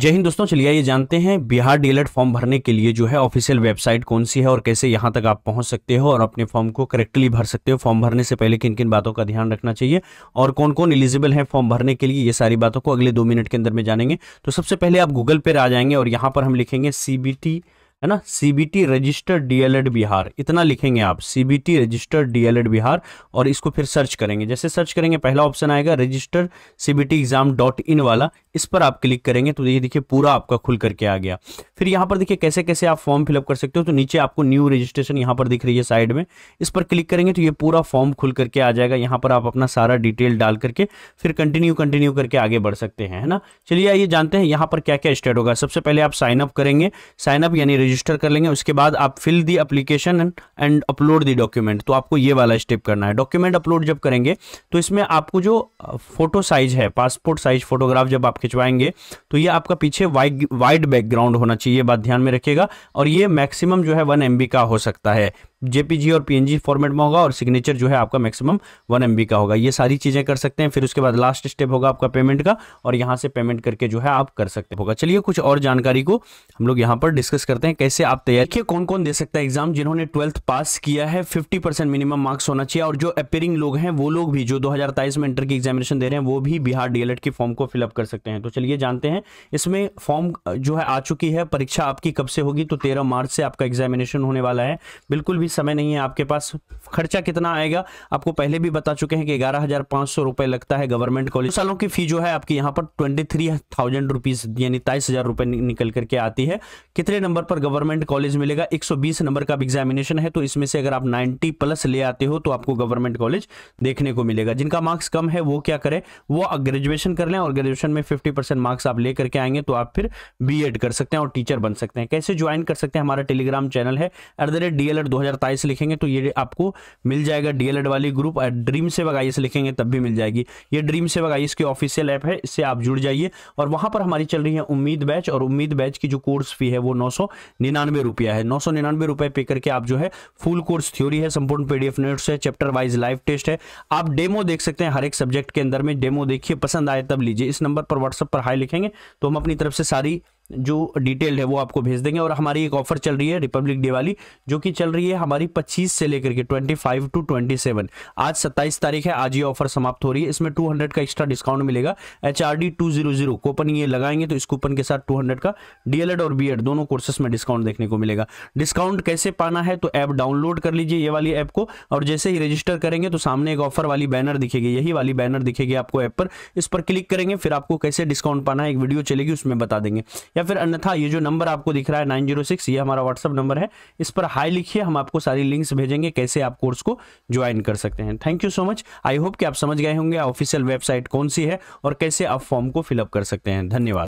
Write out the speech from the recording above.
जय हिंद दोस्तों चलिए ये जानते हैं बिहार डीलर फॉर्म भरने के लिए जो है ऑफिशियल वेबसाइट कौन सी है और कैसे यहाँ तक आप पहुँच सकते हो और अपने फॉर्म को करेक्टली भर सकते हो फॉर्म भरने से पहले किन किन बातों का ध्यान रखना चाहिए और कौन कौन एलिजिबल है फॉर्म भरने के लिए ये सारी बातों को अगले दो मिनट के अंदर में जानेंगे तो सबसे पहले आप गूगल पर आ जाएंगे और यहाँ पर हम लिखेंगे सी है ना सीबीटी रजिस्टर्ड डीएलएड बिहार इतना लिखेंगे आप सीबीटी रजिस्टर्ड डीएलएड बिहार और इसको फिर सर्च करेंगे जैसे सर्च करेंगे पहला ऑप्शन आएगा register CBT exam dot in वाला इस पर आप क्लिक करेंगे तो ये देखिए पूरा आपका खुल करके आ गया फिर यहाँ पर देखिए कैसे कैसे आप फॉर्म फिलअप कर सकते हो तो नीचे आपको न्यू रजिस्ट्रेशन यहाँ पर दिख रही है साइड में इस पर क्लिक करेंगे तो ये पूरा फॉर्म खुल करके आ जाएगा यहाँ पर आप अपना सारा डिटेल डाल करके फिर कंटिन्यू कंटिन्यू करके आगे बढ़ सकते हैं है ना चलिए आइए जानते हैं यहाँ पर क्या क्या स्टेट होगा सबसे पहले आप साइनअप करेंगे साइनअप यानी रजिस्टर कर लेंगे उसके बाद आप fill the application and upload the document तो आपको ये वाला स्टेप करना है डॉक्यूमेंट अपलोड जब करेंगे तो इसमें आपको जो फोटो साइज है पासपोर्ट साइज फोटोग्राफ जब आपके खिंचवाएंगे तो ये आपका पीछे वाइड वाइड बैकग्राउंड होना चाहिए बात ध्यान में रखिएगा और ये मैक्सिमम जो है वन एम का हो सकता है जेपीजी और पीएनजी फॉर्मेट में होगा और सिग्नेचर जो है आपका मैक्सिमम वन एम का होगा ये सारी चीज़ें कर सकते हैं फिर उसके बाद लास्ट स्टेप होगा आपका पेमेंट का और यहाँ से पेमेंट करके जो है आप कर सकते होगा चलिए कुछ और जानकारी को हम लोग यहाँ पर डिस्कस करते हैं कैसे आप तैयार देखिए कौन कौन दे सकता है एग्जाम जिन्होंने ट्वेल्थ पास किया है फिफ्टी मिनिमम मार्क्स होना चाहिए और जो अपेयरिंग लोग हैं वो लोग भी जो दो में इंटर की एग्जामिनेशन दे रहे हैं वो भी बिहार डीएलएड की फॉर्म को फिलअप कर सकते हैं तो चलिए जानते हैं इसमें फॉर्म जो है आ चुकी है परीक्षा आपकी कब से होगी तो तेरह मार्च से आपका एग्जामिनेशन होने वाला है बिल्कुल भी अभी समय नहीं है आपके पास खर्चा कितना आएगा आपको पहले भी बता चुके हैं कि ग्यारह हजार पांच सौ रुपए लगता है गवर्नमेंट कॉलेज सालों की फी जो है आपकी यहाँ पर ट्वेंटी थ्री थाउजेंड रुपीज यानी तेईस हजार रुपए निकल करके आती है कितने नंबर पर गवर्नमेंट कॉलेज मिलेगा एक नंबर का एग्जामिनेशन है तो इसमें से अगर आप नाइनटी प्लस ले आते हो तो आपको गवर्नमेंट कॉलेज देखने को मिलेगा जिनका मार्क्स कम है वो क्या करें वो ग्रेजुएशन कर लें और ग्रेजुएशन में फिफ्टी मार्क्स आप ले करके आएंगे तो आप फिर बी कर सकते हैं और टीचर बन सकते हैं कैसे ज्वाइन कर सकते हैं हमारा टेलीग्राम चैनल है एट द रेट डीएलएड अड़तालीस लिखेंगे तो ये आपको मिल जाएगा डीएलएड वाली ग्रुप ड्रीम सेवक आई लिखेंगे तब भी मिल जाएगी ये ड्रीम सेवक आई की ऑफिशियल ऐप है इससे आप जुड़ जाइए और वहां पर हमारी चल रही है उम्मीद बैच और उम्मीद बैच की जो कोर्स फी है वो नौ सौ निन्यानवे रुपया है नौ सौ निन्यानवे रुपये पे करके आप जो है फुल कोर्स थ्योरी है संपूर्ण पीडीएफ नोट्स है चैप्टर वाइज लाइव टेस्ट है आप डेमो देख सकते हैं हर एक सब्जेक्ट के अंदर में डेमो देखिए पसंद आए तब लीजिए इस नंबर पर व्हाट्सएप पर हाई लिखेंगे तो हम अपनी तरफ से सारी जो डिटेल है वो आपको भेज देंगे और हमारी एक ऑफर चल रही है रिपब्लिक डे वाली जो कि चल रही है हमारी 25 से लेकर के 25 टू 27 आज 27 तारीख है आज ये ऑफर समाप्त हो रही है इसमें 200 का एक्स्ट्रा डिस्काउंट मिलेगा H R D two zero zero coupon ये लगाएंगे तो इस कूपन के साथ 200 का डीएलएड और बीएड दोनों कोर्सेस में डिस्काउंट देखने को मिलेगा डिस्काउंट कैसे पाना है तो ऐप डाउनलोड कर लीजिए ये वाली ऐप को और जैसे ही रजिस्टर करेंगे तो सामने एक ऑफर वाली बैनर दिखेगी यही वाली बैनर दिखेगी आपको ऐप पर इस पर क्लिक करेंगे फिर आपको कैसे डिस्काउंट पाना है एक वीडियो चलेगी उसमें बता देंगे या फिर अन्यथा ये जो नंबर आपको दिख रहा है नाइन जीरो सिक्स ये हमारा व्हाट्सअप नंबर है इस पर हाई लिखिए हम आपको सारी लिंक्स भेजेंगे कैसे आप कोर्स को ज्वाइन कर सकते हैं thank you so much I hope कि आप समझ गए होंगे ऑफिशियल वेबसाइट कौन सी है और कैसे आप फॉर्म को फिलअप कर सकते हैं धन्यवाद